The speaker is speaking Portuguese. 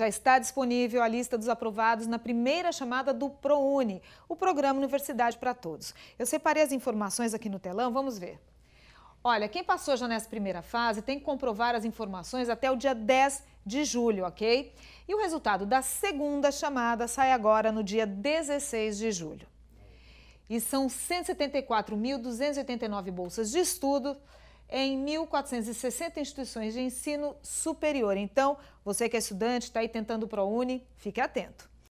Já está disponível a lista dos aprovados na primeira chamada do ProUni, o programa Universidade para Todos. Eu separei as informações aqui no telão, vamos ver. Olha, quem passou já nessa primeira fase tem que comprovar as informações até o dia 10 de julho, ok? E o resultado da segunda chamada sai agora no dia 16 de julho. E são 174.289 bolsas de estudo em 1.460 instituições de ensino superior. Então, você que é estudante, está aí tentando o ProUni, fique atento.